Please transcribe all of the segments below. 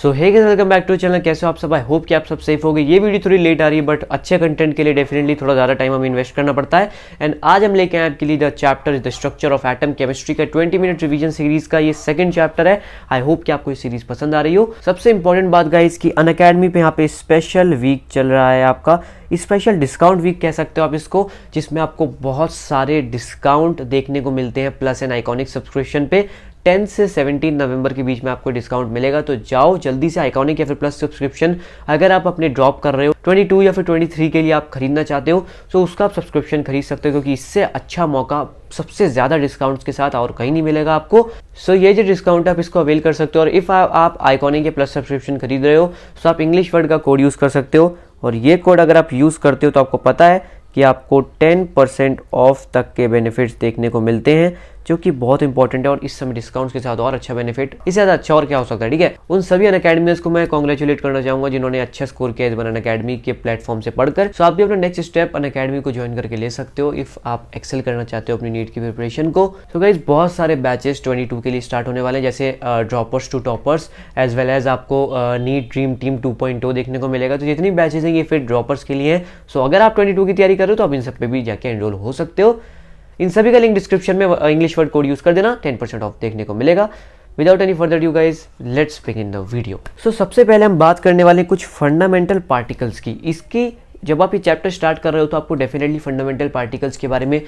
so hey guys welcome back to channel कैसे हो आप सब आई होप कि आप सब सेफ हो गए ये वीडियो थोड़ी लेट आ रही है बट अच्छे कंटेंट के लिए डेफिनेटली थोड़ा ज़्यादा टाइम हमें इन्वेस्ट करना पड़ता है एंड आज हम लेके आए आपके लिए the chapter the structure of atom chemistry का ट्वेंटी मिनट रिवीजन सीरीज का ये सेकंड चैप्टर है आई होप कि आपको ये सीरीज पसंद आ रही हो सबसे इंपॉर्टेंट बात गाइज की अन अकेडमी पे यहाँ पे स्पेशल वीक चल रहा है आपका स्पेशल डिस्काउंट वीक कह सकते हो आप इसको जिसमें आपको बहुत सारे डिस्काउंट देखने को मिलते हैं प्लस एन आइकॉनिक सब्सक्रिप्शन पे टेंथ से सेवेंटीन नवंबर के बीच में आपको डिस्काउंट मिलेगा तो जाओ जल्दी से आइकॉनिक या फिर प्लस सब्सक्रिप्शन अगर आप अपने ड्रॉप कर रहे हो ट्वेंटी टू या फिर ट्वेंटी थ्री के लिए आप खरीदना चाहते हो तो उसका आप सब्सक्रिप्शन खरीद सकते हो क्योंकि इससे अच्छा मौका सबसे ज़्यादा डिस्काउंट्स के साथ और कहीं नहीं मिलेगा आपको सो so, ये जो डिस्काउंट है आप इसको अवेल कर सकते हो और इफ़ आप आइकॉनिक या प्लस सब्सक्रिप्शन खरीद रहे हो तो आप इंग्लिश वर्ड का कोड यूज़ कर सकते हो और ये कोड अगर आप यूज़ करते हो तो आपको पता है कि आपको टेन परसेंट ऑफ तक के बेनिफिट्स देखने को मिलते हैं जो कि बहुत इंपॉर्टेंट है और इस समय डिस्काउंट्स के साथ और अच्छा बेनिफिट इससे ज़्यादा अच्छा और क्या हो सकता है ठीक है उन सभी अन अकेडमीज को मैं कॉन्ग्रेचुलेट करना चाहूंगा जिन्होंने अच्छा स्कोर किया इस बार अकेडमी के प्लेटफॉर्म से पढ़कर सो आप भी अपने नेक्स्ट स्टेप अन अकेडमी को ज्वाइन करके ले सकते हो इफ आप एक्सेल करना चाहते हो अपनी नीट की प्रिपरेशन को सो गाइज बहुत सारे बैचेस ट्वेंटी के लिए स्टार्ट होने वाले हैं जैसे droppers to toppers as well as आपको नीट ड्रीम टीम टू देखने को मिलेगा तो जितनी बैचेस हैं ये फिर ड्रॉपर्स के लिए सो अगर आप ट्वेंटी की तैयारी कर रहे हो तो आप इन सब पे भी जाके एनरोल हो सकते हो इन सभी का लिंक डिस्क्रिप्शन में इंग्लिश वर्ड कोड यूज़ कर देना टेन परसेंट ऑफ देखने को मिलेगा without any further you guys let's begin the video so सबसे पहले हम बात करने वाले कुछ फंडामेंटल पार्टिकल्स की इसकी जब आप ये चैप्टर स्टार्ट कर रहे हो तो आपको डेफिनेटली फंडामेंटल पार्टिकल्स के बारे में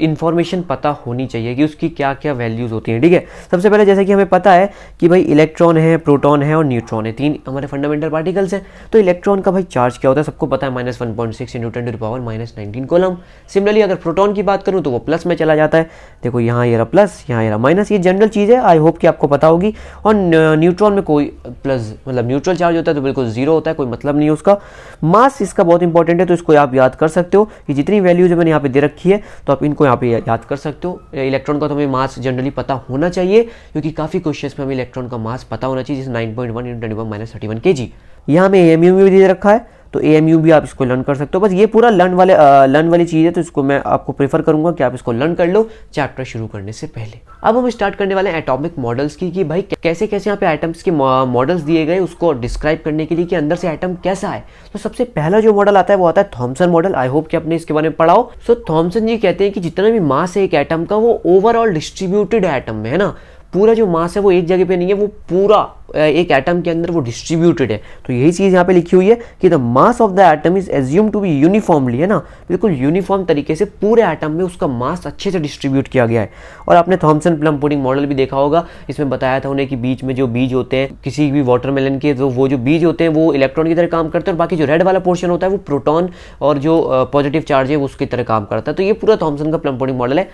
इन्फॉर्मेशन पता होनी चाहिए कि उसकी क्या क्या वैल्यूज़ होती हैं ठीक है सबसे पहले जैसे कि हमें पता है कि भाई इलेक्ट्रॉन है प्रोटॉन है और न्यूट्रॉन है तीन हमारे फंडामेंटल पार्टिकल्स हैं तो इलेक्ट्रॉन का भाई चार्ज क्या होता है सबको पता है minus one point six into ten to power minus nineteen coulomb similarly अगर प्रोटोन की बात करूँ तो वो प्लस में चला जाता है देखो यहाँ ये रहा प्लस यहाँ ये रहा माइनस ये जनरल चीज़ है आई होप कि आपको पता होगी और न्यूट्रॉन में कोई प्लस मतलब न्यूट्रल चार्ज होता है तो बिल्कुल जीरो होता है कोई मतलब नहीं उसका मास इसका बहुत इंपॉर्टेंट है तो इसको आप याद कर सकते हो कि जितनी वैल्यूज मैंने यहाँ पे दे रखी है तो आप इनको यहाँ पे याद कर सकते हो इलेक्ट्रॉन का तो हमें मास जनरली पता होना चाहिए क्योंकि काफ़ी क्वेश्चन में हमें इलेक्ट्रॉन का मास पता होना चाहिए जिस nine point one into twenty one minus thirty one K G यहाँ हमें एम यू भी दे रखा है तो ए भी आप इसको लर्न कर सकते हो बस ये पूरा लर्न वाले लर्न वाली चीज़ है तो इसको मैं आपको प्रेफर करूंगा कि आप इसको लर्न कर लो चैप्टर शुरू करने से पहले अब हम स्टार्ट करने वाले हैं एटॉमिक मॉडल्स की कि भाई कैसे कैसे यहाँ पे आइटम्स के मॉडल्स दिए गए उसको डिस्क्राइब करने के लिए कि अंदर से आइटम कैसा है तो सबसे पहला जो मॉडल आता है वो आता है थॉमसन मॉडल आई होप कि आपने इसके बारे में पढ़ाओ सो so, जी कहते हैं कि जितना भी मास है एक आइटम का वो ओवरऑल डिस्ट्रीब्यूटेड आइटम में है ना पूरा जो मास है वो एक जगह पे नहीं है वो पूरा एक एटम के अंदर वो डिस्ट्रीब्यूटेड है तो यही चीज़ यहाँ पे लिखी हुई है कि the mass of the atom is assume to be uniformly है ना बिल्कुल यूनिफॉर्म तरीके से पूरे एटम में उसका मास अच्छे से डिस्ट्रीब्यूट किया गया है और आपने थॉमसन प्लम पुडिंग मॉडल भी देखा होगा इसमें बताया था उन्हें कि बीच में जो बीज होते हैं किसी भी वाटरमेलन के जो तो वो जो बीज होते हैं वो इलेक्ट्रॉन की तरह काम करते हैं और बाकी जो रेड वाला पोर्शन होता है वो प्रोटॉन और जो पॉजिटिव चार्ज है वो उसकी तरह काम करता है तो ये पूरा थॉमसन का प्लम पुडिंग मॉडल है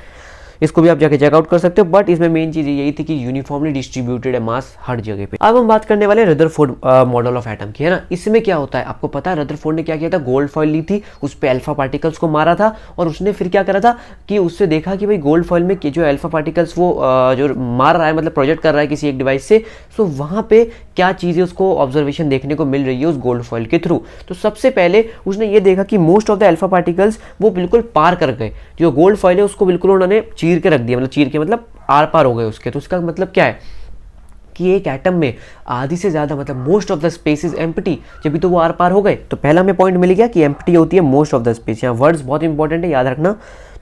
इसको भी आप जाके चेकआउट कर सकते हो बट इसमें मेन चीज़ यही थी कि यूनिफॉर्मली डिस्ट्रीब्यूटेड है मास हर जगह पे अब हम बात करने वाले रदरफोर्ड मॉडल ऑफ एटम की है ना इसमें क्या होता है आपको पता है रदरफोर्ड ने क्या किया था गोल्ड फॉइल ली थी उस पर एल्फा पार्टिकल्स को मारा था और उसने फिर क्या करा था कि उससे देखा कि भाई गोल्ड फॉइल में जो एल्फा पार्टिकल्स वो जो मार रहा है मतलब प्रोजेक्ट कर रहा है किसी एक डिवाइस से सो वहां पे क्या चीज़ें उसको ऑब्जर्वेशन देखने को मिल रही है उस गोल्ड फॉइल के थ्रू तो सबसे पहले उसने ये देखा कि most of the alpha particles वो बिल्कुल पार कर गए जो गोल्ड फॉइल है उसको बिल्कुल उन्होंने चीज चीर के रख दिया मतलब चीर के मतलब आर पार हो गए उसके तो उसका मतलब क्या है कि एक एटम में आधी से ज़्यादा मतलब most of the space is empty जब भी तो वो आर पार हो गए तो पहला हमें पॉइंट मिल गया कि एम्पटी होती है मोस्ट ऑफ द स्पेस यहाँ वर्ड्स बहुत इंपॉर्टेंट है याद रखना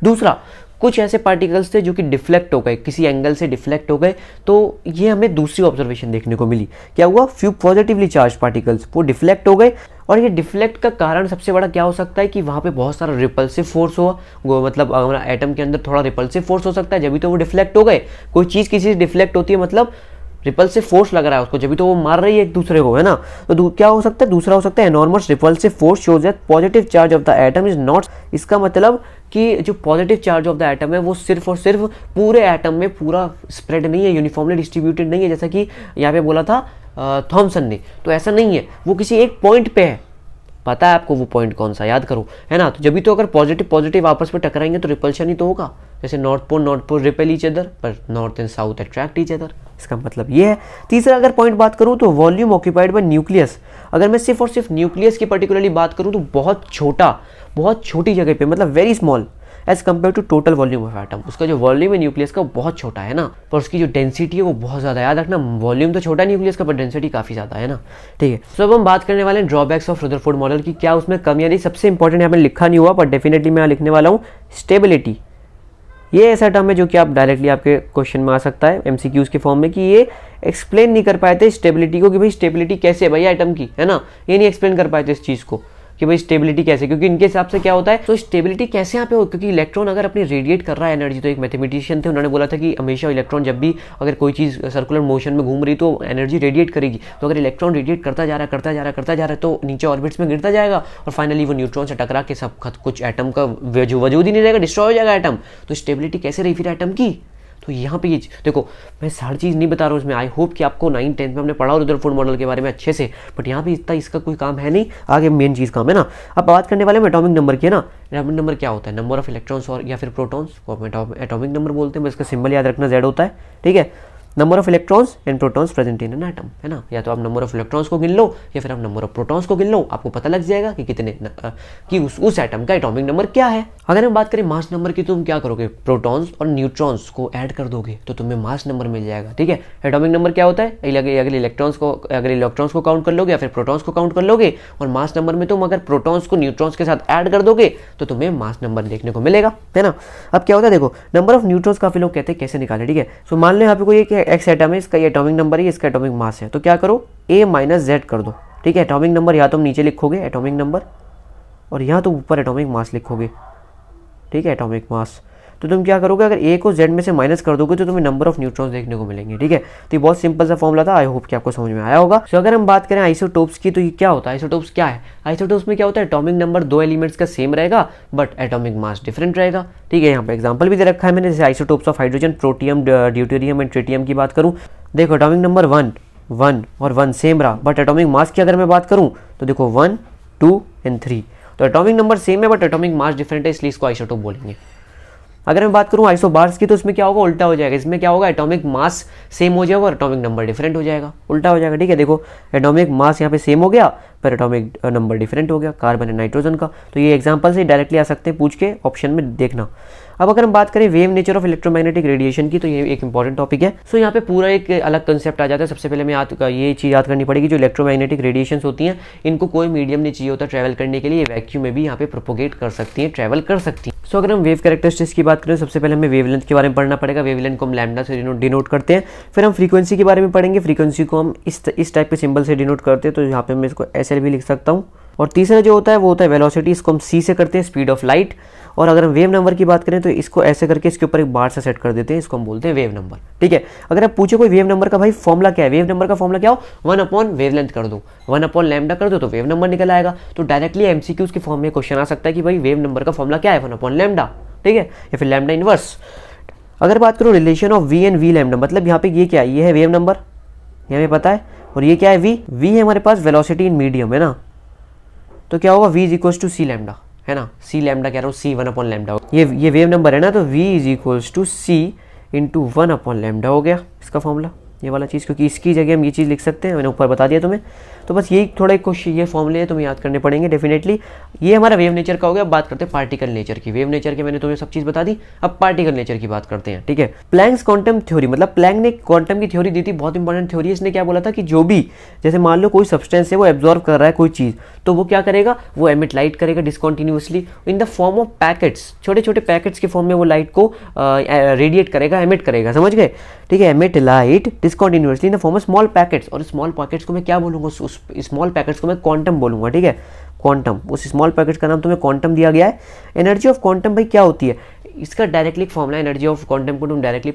दूसरा कुछ ऐसे पार्टिकल्स थे जो कि डिफ्लेक्ट हो गए किसी एंगल से डिफ्लेक्ट हो गए तो ये हमें दूसरी ऑब्जर्वेशन देखने को मिली क्या हुआ फ्यू पॉजिटिवली चार्ज पार्टिकल्स वो डिफ्लेक्ट हो गए और ये डिफ्लेक्ट का कारण सबसे बड़ा क्या हो सकता है कि वहाँ पे बहुत सारा रिपल्सिव फोर्स हुआ वो मतलब हमारा एटम के अंदर थोड़ा रिपल्सिव फोर्स हो सकता है जब भी तो वो डिफ्लेक्ट हो गए कोई चीज़ किसी से डिफ्लेक्ट होती है मतलब रिपल से फोर्स लग रहा है उसको जब भी तो वो मार रही है एक दूसरे को है ना तो क्या हो सकता है दूसरा हो सकता है enormous repulsive force shows that positive charge of the atom is not इसका मतलब कि जो positive charge of the atom है वो सिर्फ और सिर्फ पूरे एटम में पूरा स्प्रेड नहीं है यूनिफॉर्मली डिस्ट्रीब्यूटेड नहीं है जैसा कि यहाँ पे बोला था थॉमसन ने तो ऐसा नहीं है वो किसी एक पॉइंट पे है पता है आपको वो पॉइंट कौन सा याद करो है ना तो जब भी तो अगर पॉजिटिव पॉजिटिव आपस में टकराएंगे तो रिपल्शन ही तो होगा जैसे north pole north pole repel each other पर north and south attract each other इसका मतलब ये है तीसरा अगर पॉइंट बात करूँ तो वॉल्यूम ऑक्यूपाइड बाय न्यूक्लियस अगर मैं सिर्फ और सिर्फ न्यूक्लियस की पर्टिकुलरली बात करूँ तो बहुत छोटा बहुत छोटी जगह पे मतलब very small as compare to total volume of atom उसका जो वॉल्यूम है न्यूक्लियस का बहुत छोटा है ना पर उसकी जो डेंसिटी है वो बहुत ज़्यादा याद रखना वॉल्यूम तो छोटा न्यूक्लियस का पर डेंसिटी काफ़ी ज़्यादा है ना ठीक है सो अब हम बात करने वाले हैं ड्रॉबैक्स ऑफ रुदरफोर्ड मॉडल की क्या उसमें कम यानी सबसे इंपॉर्टेंट यहाँ पर लिखा नहीं हुआ पर डेफिनेटली मैं लिखने वाला हूँ स्टेबिलिटी ये ऐसा टर्म है जो कि आप डायरेक्टली आपके क्वेश्चन में आ सकता है एमसीक्यूज के फॉर्म में कि ये एक्सप्लेन नहीं कर पाए थे स्टेबिलिटी को कि भाई स्टेबिलिटी कैसे है भाई आइटम की है ना ये नहीं एक्सप्लेन कर पाए थे इस चीज़ को कि भाई स्टेबिलिटी कैसे क्योंकि इनके हिसाब से क्या होता है तो स्टेबिलिटी कैसे यहाँ पे हो क्योंकि इलेक्ट्रॉन अगर अपनी रेडिएट कर रहा है एनर्जी तो एक मैथमेटिशियन थे उन्होंने बोला था कि हमेशा इलेक्ट्रॉन जब भी अगर कोई चीज़ सर्कुलर मोशन में घूम रही तो एनर्जी रेडिएट करेगी तो अगर इलेक्ट्रॉन रेडिएट करता जा रहा करता जा रहा करता जा रहा तो नीचे ऑर्बिट्स में गिरता जाएगा और फाइनली वो न्यूट्रॉन से टकरा के सब कुछ एटम का वजूद ही नहीं रहेगा डिस्ट्रॉय हो जाएगा एटम तो स्टेबिलिटी कैसे रही फिर एटम की तो यहाँ पे ये देखो मैं सारी चीज़ नहीं बता रहा हूँ इसमें आई होप कि आपको नाइन टेंथ में हमने पढ़ा और फूड मॉडल के बारे में अच्छे से बट यहाँ पे इतना इसका कोई काम है नहीं आगे मेन चीज़ काम है ना अब बात करने वाले हैं एटॉमिक नंबर की है ना एटॉमिक नंबर क्या होता है नंबर ऑफ इलेक्ट्रॉन्स और या फिर प्रोटॉन्स को एटॉमिक नंबर बोलते हैं बस इसका सिंबल याद रखना जेड होता है ठीक है number of electrons and protons present in an atom है ना या तो आप नंबर ऑफ इलेक्ट्रॉन्स को गिन लो या फिर आप नंबर ऑफ प्रोटॉन्स को गिन लो आपको पता लग जाएगा कि कितने न, आ, कि उस उस एटम का एटॉमिक नंबर क्या है अगर हम बात करें मास नंबर की तो तुम क्या करोगे प्रोटॉन्स और न्यूट्रॉन्स को ऐड कर दोगे तो तुम्हें मास नंबर मिल जाएगा ठीक है एटॉमिक नंबर क्या होता है अगर इलेक्ट्रॉन्स को अगर इलेक्ट्रॉन्स को काउंट कर लोगे या फिर प्रोटॉन्स को काउंट कर लोगे और मास नंबर में तुम अगर प्रोटॉन्स को न्यूट्रॉन्स के साथ ऐड कर दोगे तो तुम्हें मास नंबर देखने को मिलेगा है ना अब क्या होता है देखो नंबर ऑफ न्यूट्रॉन्स काफी लोग कहते हैं कैसे निकाले ठीक है सो मान लो यहाँ पे कोई एक्स एटम है इसका ये एटॉमिक नंबर है इसका एटॉमिक मास है तो क्या करो ए माइनस जेड कर दो ठीक है एटॉमिक नंबर या तुम तो नीचे लिखोगे एटॉमिक नंबर और यहाँ तुम तो ऊपर एटॉमिक मास लिखोगे ठीक है एटॉमिक मास तो तुम क्या करोगे अगर ए को जेड में से माइनस कर दोगे तो तुम्हें नंबर ऑफ न्यूट्रॉन्स देखने को मिलेंगे ठीक है तो ये बहुत सिंपल सा फॉर्मला था आई होप कि आपको समझ में आया होगा तो अगर हम बात करें आइसोटोप्स की तो ये क्या होता है आइसोटोप्स क्या है आइसोटोप्स में क्या होता है एटॉमिक नंबर दो एलिमेंट्स का सेम रहेगा बट एटॉमिक मास डिफरेंट रहेगा ठीक है यहाँ पर एग्जाम्पल भी दे रखा है मैंने जैसे isotopes of hydrogen protium deuterium and tritium की बात करूँ देखो एटॉमिक नंबर वन वन और वन सेम रहा बट एटॉमिक मास की अगर मैं बात करूँ तो देखो वन टू एंड थ्री तो एटॉमिक नंबर सेम है बट एटॉमिक मास डिफरेंट है इसलिए इसको आइसोटोप बोलेंगे अगर मैं बात करूँ बार्स की तो इसमें क्या होगा उल्टा हो जाएगा इसमें क्या होगा एटॉमिक मास सेम हो जाएगा और एटॉमिक नंबर डिफरेंट हो जाएगा उल्टा हो जाएगा ठीक है देखो एटॉमिक मास यहाँ पे सेम हो गया पर एटॉमिक नंबर डिफरेंट हो गया कार्बन एंड नाइट्रोजन का तो ये एग्जाम्पल से डायरेक्टली आ सकते हैं पूछ के ऑप्शन में देखना अब अगर हम बात करें wave nature of electromagnetic radiation की तो ये एक इंपॉर्टेंट टॉपिक है सो so, यहाँ पे पूरा एक अलग कंसेप्ट आ जाता है सबसे पहले हमें याद ये चीज़ याद करनी पड़ेगी जो इलेक्ट्रोमैग्नेटिक रेडिएशन होती हैं इनको कोई मीडियम नहीं चाहिए होता ट्रैवल करने के लिए वैक्यू में भी यहाँ पे प्रोपोगेट कर सकती हैं ट्रैवल कर सकती हैं सो so, अगर हम वेव करेक्टरिस्टिक्स की बात करें सबसे पहले हमें वेवलेंथ के बारे में पढ़ना पड़ेगा वेवलेंथ को हम लैमडा से डिनोट करते हैं फिर हम फ्रीक्वेंसी के बारे में पढ़ेंगे फ्रीक्वेंसी को हम इस इस टाइप के सिंबल से डिनोट करते हैं तो यहाँ पे मैं इसको एस भी लिख सकता हूँ और तीसरा जो होता है वो होता है वेलोसिटी इसको हम सी से करते हैं स्पीड ऑफ लाइट और अगर हम वेव नंबर की बात करें तो इसको ऐसे करके इसके ऊपर एक बार से सेट कर देते हैं इसको हम बोलते हैं वेव नंबर ठीक है अगर आप पूछे कोई वेव नंबर का भाई फॉर्मला क्या है वेव नंबर का फॉर्मला क्या हो वन अपॉन वेव लेंथ कर दो वन अपॉन लैमडा कर दो तो वेव नंबर निकल आएगा तो डायरेक्टली एमसीक्यूज के फॉर्म में क्वेश्चन आ सकता है कि भाई वेव नंबर का फॉर्मला क्या है वन अपॉन लैमडा ठीक है या फिर लैमडा इनवर्स अगर बात करो relation of v and v lambda मतलब यहाँ पे ये क्या है ये है वेव नंबर ये हमें पता है और ये क्या है वी वी है हमारे पास वेलोसिटी इन मीडियम है ना तो क्या होगा v is equal to c lambda है ना सी लैमडा कह रहा हूँ सी वन अपॉन लैमडा ये ये वेव नंबर है ना तो v is equals to c into one upon lambda हो गया इसका फॉर्मूला ये वाला चीज़ क्योंकि इसकी जगह हम ये चीज़ लिख सकते हैं मैंने ऊपर बता दिया तुम्हें तो बस यही थोड़े कुछ ये फॉर्मूले तुम्हें याद करने पड़ेंगे डेफिनेटली ये हमारा वेव नेचर का हो गया अब बात करते हैं पार्टिकल नेचर की वेव नेचर की मैंने तुम्हें सब चीज़ बता दी अब पार्टिकल नेचर की बात करते हैं ठीक है प्लैंग्स क्वांटम थ्योरी मतलब प्लैंग ने क्वांटम की थ्योरी दी थी बहुत इंपॉर्टेंट थ्योरी इसने क्या बोला था कि जो भी जैसे मान लो कोई सब्सटेंस है वो एब्जॉर्व कर रहा है कोई चीज़ तो वो क्या करेगा वो एमिट लाइट करेगा discontinuously in the form of packets छोटे छोटे पैकेट्स के फॉर्म में वो लाइट को रेडिएट करेगा एमिट करेगा समझ गए ठीक है emit light discontinuously in the form of small packets और स्मॉल पैकेट्स को मैं क्या बोलूँगा उस स्मॉल पैकेट्स को मैं क्वांटम बोलूँगा ठीक है क्वांटम उस स्मॉल पैकेट का नाम तुम्हें क्वांटम दिया गया है एनर्जी ऑफ क्वांटम भाई क्या होती है इसका directly formula energy of quantum को तुम डायरेक्टली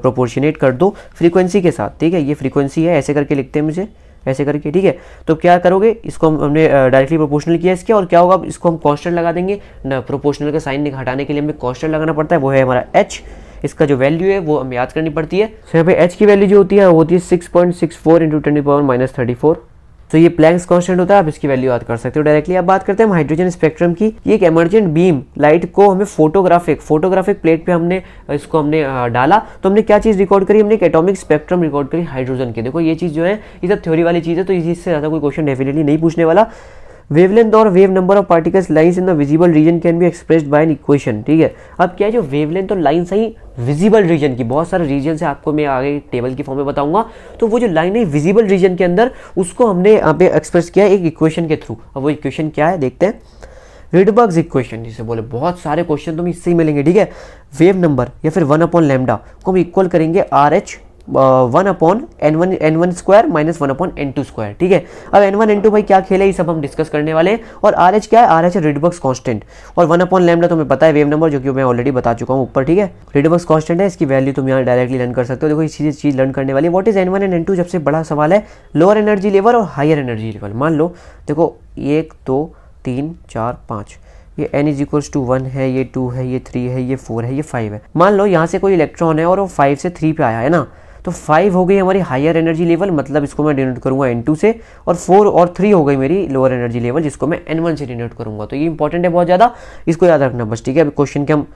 प्रोपोर्शनेट कर दो फ्रीक्वेंसी के साथ ठीक है ये फ्रीक्वेंसी है ऐसे करके लिखते हैं मुझे ऐसे करके ठीक है तो क्या करोगे इसको हम हमने डायरेक्टली प्रोपोर्शनल किया इसके और क्या होगा इसको हम कॉन्स्टेंट लगा देंगे ना प्रोपोर्शनल का साइन हटाने के लिए हमें कॉन्स्टेंट लगाना पड़ता है वो है हमारा एच इसका जो वैल्यू है वो हमें याद करनी पड़ती है यहाँ एच की वैल्यू जो होती है वो होती है six point six four into twenty power minus thirty four तो ये प्लैंक्स कॉन्स्टेंट होता है आप इसकी वैल्यू याद कर सकते हो डायरेक्टली अब बात करते हैं हाइड्रोजन स्पेक्ट्रम की ये एक एमरजेंट बीम लाइट को हमें फोटोग्राफिक फोटोग्राफिक प्लेट पे हमने इसको हमने डाला तो हमने क्या चीज़ रिकॉर्ड करी हमने एक एटॉमिक स्पेक्ट्रम रिकॉर्ड करी हाइड्रोजन के देखो ये चीज़ जो है ये सब थ्योरी वाली चीज़ है तो इसी से ज़्यादा कोई क्वेश्चन डेफिनेटली नहीं पूछने वाला वेवलेंथ और wave number of particles lines in the visible region can be expressed by an equation ठीक है अब क्या है जो वेवलेंथ और लाइन्स हैं विजिबल रीजन की बहुत सारे रीजन से आपको मैं आगे टेबल की फॉर्म में बताऊंगा तो वो जो लाइन है विजिबल रीजन के अंदर उसको हमने यहाँ पे एक्सप्रेस किया है एक इक्वेशन के थ्रू अब वो इक्वेशन क्या है देखते हैं रिडबर्ग्स इक्वेशन जिसे बोले बहुत सारे क्वेश्चन तुम्हें इससे ही मिलेंगे ठीक है वेव नंबर या फिर वन अपॉन लेमडा को हम इक्वल करेंगे R H one upon n one n one square minus one upon n two square ठीक है अब एन वन एन टू भाई क्या खेल है ये सब हम डिस्कस करने वाले हैं और आर एच क्या है आर एच है रिडबक्स कॉन्स्टेंट और वन अपॉन तो मैं पता है वेव नंबर जो कि मैं ऑलरेडी बता चुका हूँ ऊपर ठीक है रिडबक्स कॉन्स्टेंट है इसकी वैल्यू तुम यहाँ डायरेक्टली लर्न कर सकते हो देखो इसी चीज़ लर्न करने वाली what is n one and n two सबसे बड़ा सवाल है लोअर एनर्जी लेवल और हायर एनर्जी लेवल मान लो देखो एक दो तीन चार पाँच ये n is equals to one है ये टू है ये थ्री है ये फोर है ये फाइव है मान लो यहाँ से कोई इलेक्ट्रॉन है और वो फाइव से थ्री पे आया है ना तो फाइव हो गई हमारी हायर एनर्जी लेवल मतलब इसको मैं डिनोट करूंगा एन टू से और फोर और थ्री हो गई मेरी लोअर एनर्जी लेवल जिसको मैं एन वन से डिनोट करूंगा तो ये इंपॉर्टेंट है बहुत ज़्यादा इसको याद रखना बस ठीक है अभी क्वेश्चन के हम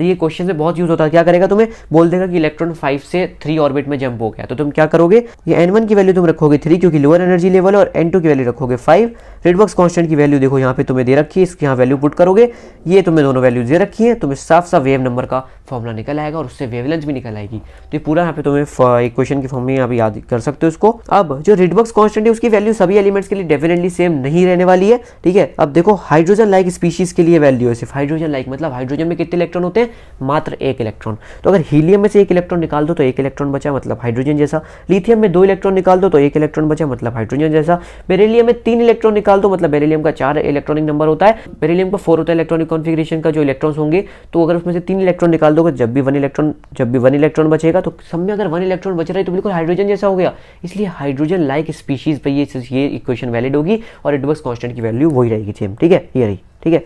तो ये क्वेश्चन में बहुत यूज होता है क्या करेगा तुम्हें बोल देगा कि इलेक्ट्रॉन फाइव से थ्री ऑर्बिट में जंप हो गया तो तुम क्या करोगे ये एन की वैल्यू तुम रखोगे थ्री क्योंकि लोअर एनर्जी लेवल और एन टू की वैल्यू रखोगे फाइव रेडबॉक्स कॉन्स्टेंट की वैल्यू देखो यहाँ पे तुम्हें दे रखी है इसके यहाँ वैल्यू पुट करोगे ये तुम्हें दोनों वैल्यू दे रखी है तुम्हें साफ साफ वेव नंबर का फॉर्मुला निकल आएगा और उससे वेवलेंथ भी निकल आएगी तो ये पूरा यहाँ पे तुम्हें एक क्वेश्चन के फॉर्म में यहाँ पे याद कर सकते हो उसको अब जो रेडबॉक्स कॉन्स्टेंट है उसकी वैल्यू सभी एलिमेंट्स के लिए डेफिनेटली सेम नहीं रहने वाली है ठीक है अब देखो हाइड्रोजन लाइक स्पीशीज के लिए वैल्यू है सिर्फ हाइड्रोजन लाइक मतलब हाइड्रोजन में कितने इलेक्ट्रॉन होते हैं मात्र एक इलेक्ट्रॉन तो अगर हीलियम में से एक इलेक्ट्रॉन निकाल दो तो एक इलेक्ट्रॉन बचा मतलब हाइड्रोजन जैसा लिथियम में दो इलेक्ट्रॉन निकाल दो तो एक इलेक्ट्रॉन बचा मतलब हाइड्रोजन जैसा बेरेलियम में तीन इलेक्ट्रॉन निकाल दो मतलब बेरेलियम का चार इलेक्ट्रॉनिक नंबर होता है बेरेलियम का फोर होता है इलेक्ट्रॉनिक कॉन्फिग्रेशन का जो इलेक्ट्रॉन होंगे तो अगर उसमें से तीन इलेक्ट्रॉन निकाल दो जब भी वन इलेक्ट्रॉन जब भी वन इलेक्ट्रॉन बचेगा तो सब में अगर वन इलेक्ट्रॉन बच रहा है तो बिल्कुल हाइड्रोजन जैसा हो गया इसलिए हाइड्रोजन लाइक स्पीशीज पर ये इक्वेशन वैलिड होगी और एडवर्स कॉन्स्टेंट की वैल्यू वही रहेगी सेम ठीक है ये रही ठीक है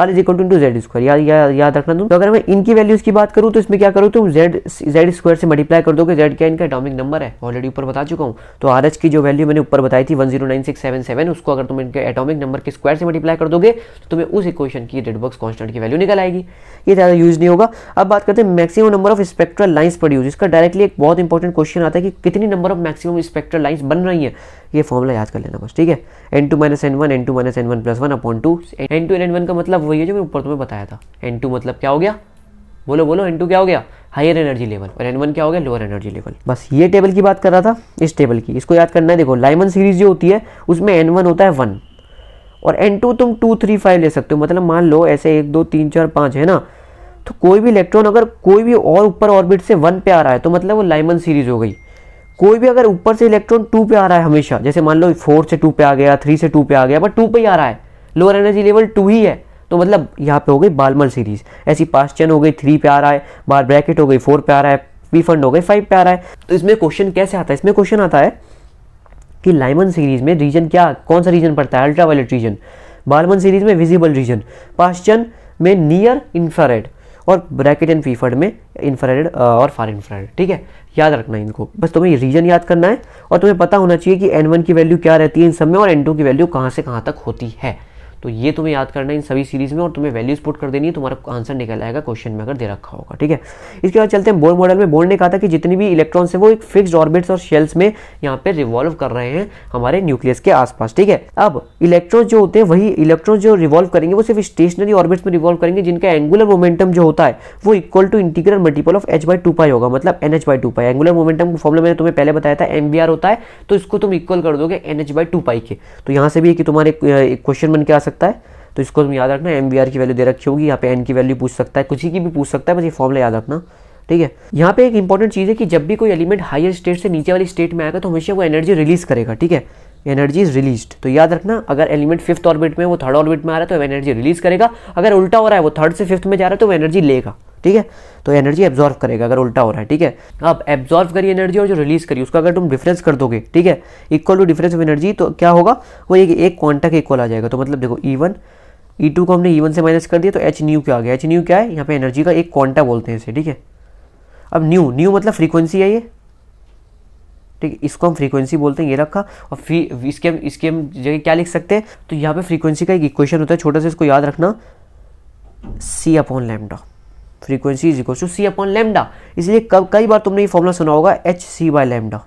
R is equal to into Z square या, या, याद रखना तुम तो अगर मैं इनकी वैल्यूज की बात करूँ तो इसमें क्या करूँ तुम जेड जेड स्क्वायर से मल्टीप्लाई कर दो जेड क्या इनका एटॉमिक नंबर है ऑलरेडी ऊपर बता चुका हूँ तो आर एच की जो वैल्यू मैंने ऊपर बताई थी one zero nine six seven seven उसको अगर तुम इनके एटॉमिक नंबर के स्क्वायर से मल्टीप्लाई कर दोगे तो तुम्हें उस इक्वेशन की बॉक्स कॉन्स्टेंट की वैल्यू निकल आएगी ये ज़्यादा यूज नहीं होगा अब बात करते हैं maximum number of spectral lines produce इसका डायरेक्टली एक बहुत इंपॉर्टेंट क्वेश्चन आता है कि कितनी number of maximum spectral lines बन रही है ये फॉर्मूला याद कर लेना बस ठीक है n two minus n one n two minus n one plus one upon two n two n n one का मतलब वही है जो मैं ऊपर तुम्हें बताया था एन टू मतलब क्या हो गया बोलो बोलो एन टू क्या हो गया हायर एनर्जी लेवल और एन वन क्या हो गया लोअर एनर्जी लेवल बस ये टेबल की बात कर रहा था इस टेबल की इसको याद करना है देखो लाइमन सीरीज जो होती है उसमें एन वन होता है वन और एन टू तुम टू थ्री फाइव ले सकते हो मतलब मान लो ऐसे एक दो तीन चार पाँच है ना तो कोई भी इलेक्ट्रॉन अगर कोई भी और ऊपर ऑर्बिट से वन पे आ रहा है तो मतलब वो लाइमन सीरीज हो गई कोई भी अगर ऊपर से इलेक्ट्रॉन टू पे आ रहा है हमेशा जैसे मान लो फोर से टू पे आ गया थ्री से टू पे आ गया बट टू पे ही आ रहा है लोअर एनर्जी लेवल टू ही है तो मतलब यहाँ पे हो गई बालमर सीरीज ऐसी पास चेन हो गई थ्री पे आ रहा है बार ब्रैकेट हो गई फोर पे आ रहा है पी फंड हो गई फाइव पे आ रहा है तो इसमें क्वेश्चन कैसे आता है इसमें क्वेश्चन आता है कि लाइमन सीरीज में रीजन क्या कौन सा रीजन पड़ता है अल्ट्रावायलेट रीजन बालमन सीरीज में विजिबल रीजन पास्चन में नियर इंफ्रारेड और ब्रैकेट एंड फीफर्ड में इंफ्रारेड uh, और फार इंफ्रारेड ठीक है याद रखना इनको बस तुम्हें ये रीजन याद करना है और तुम्हें पता होना चाहिए कि एन वन की वैल्यू क्या रहती है इन सब में और एन टू की वैल्यू कहाँ से कहाँ तक होती है तो ये तुम्हें याद करना है इन सभी सीरीज़ में और तुम्हें वैल्यूज पुट कर देनी है तुम्हारा आंसर निकल आएगा क्वेश्चन में अगर दे रखा होगा ठीक है इसके बाद चलते हैं बोर मॉडल में बोर्ड ने कहा था कि जितनी भी इलेक्ट्रॉन्स है वो एक फिक्स ऑर्बिट्स और शेल्स में यहाँ पे रिवॉल्व कर रहे हैं हमारे न्यूक्लियस के आसपास ठीक है अब इलेक्ट्रॉन जो होते हैं वही इलेक्ट्रॉन जो रिवॉल्व करेंगे वो सिर्फ स्टेशनरी ऑर्बिट्स में रिवॉल्व करेंगे जिनका एंगुलर मोमेंटम जो होता है वो equal to integral multiple of h by two pi होगा मतलब n h by two pi angular momentum का फॉर्मुला मैंने तुम्हें पहले बताया था एम बी आर होता है तो इसको तुम इक्वल कर दोगे n h by two pi के तो यहाँ से भी कि तुम्हारे क्वेश्चन बन के आ सकते सकता है तो इसको तुम याद रखना एम की वैल्यू दे रखी होगी यहाँ पे एन की वैल्यू पूछ सकता है कुछ की भी पूछ सकता है बस ये फॉर्मला याद रखना ठीक है यहाँ पे एक इंपॉर्टेंट चीज़ है कि जब भी कोई एलिमेंट हायर स्टेट से नीचे वाली स्टेट में आएगा तो हमेशा वो एनर्जी रिलीज करेगा ठीक है एनर्जी इज रिलीज्ड तो याद रखना अगर एलिमेंट फिफ्थ ऑर्बिट में वो थर्ड ऑर्बिट में आ रहा है तो एनर्जी रिलीज करेगा अगर उल्टा हो रहा है वो थर्ड से फिफ्थ में जा रहा है तो वो एनर्जी लेगा ठीक है तो एनर्जी एब्जॉर्व करेगा अगर उल्टा हो रहा है ठीक है अब एब्जॉर्व करिए एनर्जी और जो रिलीज करिए उसका अगर तुम डिफरेंस कर दोगे ठीक है equal to difference of energy तो क्या होगा वो एक एक क्वांटा इक्वल आ जाएगा तो मतलब देखो ई वन ई टू को हमने ई e वन से माइनस कर दिया तो एच न्यू क्या आ गया एच न्यू क्या है यहाँ पे एनर्जी का एक क्वांटा बोलते हैं इसे ठीक है अब न्यू न्यू मतलब फ्रीक्वेंसी है ये ठीक है इसको हम फ्रीक्वेंसी बोलते हैं ये रखा और फी इसके हम इसके हम जगह क्या लिख सकते हैं तो यहाँ पे फ्रीक्वेंसी का एक इक्वेशन होता है छोटा सा इसको याद रखना c upon lambda frequency is equal to c upon lambda इसलिए कई बार तुमने ये फॉर्मुला सुना होगा एच सी बाय लेमडा